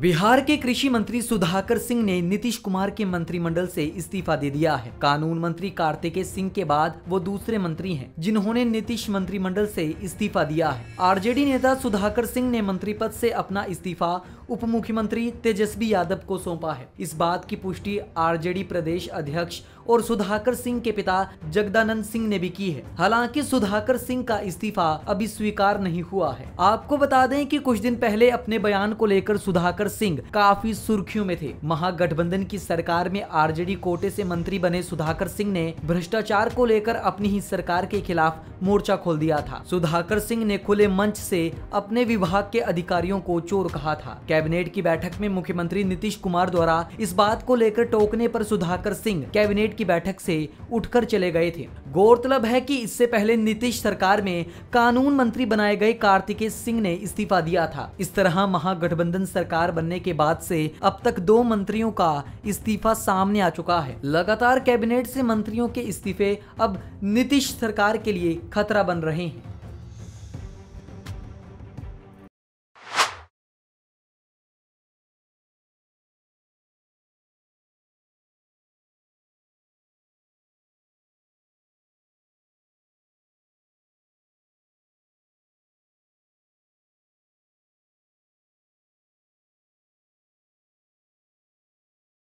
बिहार के कृषि मंत्री सुधाकर सिंह ने नीतीश कुमार के मंत्रिमंडल से इस्तीफा दे दिया है कानून मंत्री कार्तिकेय सिंह के बाद वो दूसरे मंत्री हैं जिन्होंने नीतीश मंत्रिमंडल से इस्तीफा दिया है आरजेडी नेता सुधाकर सिंह ने मंत्री पद से अपना इस्तीफा उप मुख्यमंत्री तेजस्वी यादव को सौंपा है इस बात की पुष्टि आरजेडी प्रदेश अध्यक्ष और सुधाकर सिंह के पिता जगदानंद सिंह ने भी की है हालांकि सुधाकर सिंह का इस्तीफा अभी स्वीकार नहीं हुआ है आपको बता दें कि कुछ दिन पहले अपने बयान को लेकर सुधाकर सिंह काफी सुर्खियों में थे महागठबंधन की सरकार में आरजेडी कोटे से मंत्री बने सुधाकर सिंह ने भ्रष्टाचार को लेकर अपनी ही सरकार के खिलाफ मोर्चा खोल दिया था सुधाकर सिंह ने खुले मंच से अपने विभाग के अधिकारियों को चोर कहा था कैबिनेट की बैठक में मुख्यमंत्री नीतीश कुमार द्वारा इस बात को लेकर टोकने पर सुधाकर सिंह कैबिनेट की बैठक से उठकर चले गए थे गौरतलब है कि इससे पहले नीतीश सरकार में कानून मंत्री बनाए गए कार्तिकेय सिंह ने इस्तीफा दिया था इस तरह महागठबंधन सरकार बनने के बाद से अब तक दो मंत्रियों का इस्तीफा सामने आ चुका है लगातार कैबिनेट से मंत्रियों के इस्तीफे अब नीतीश सरकार के लिए खतरा बन रहे हैं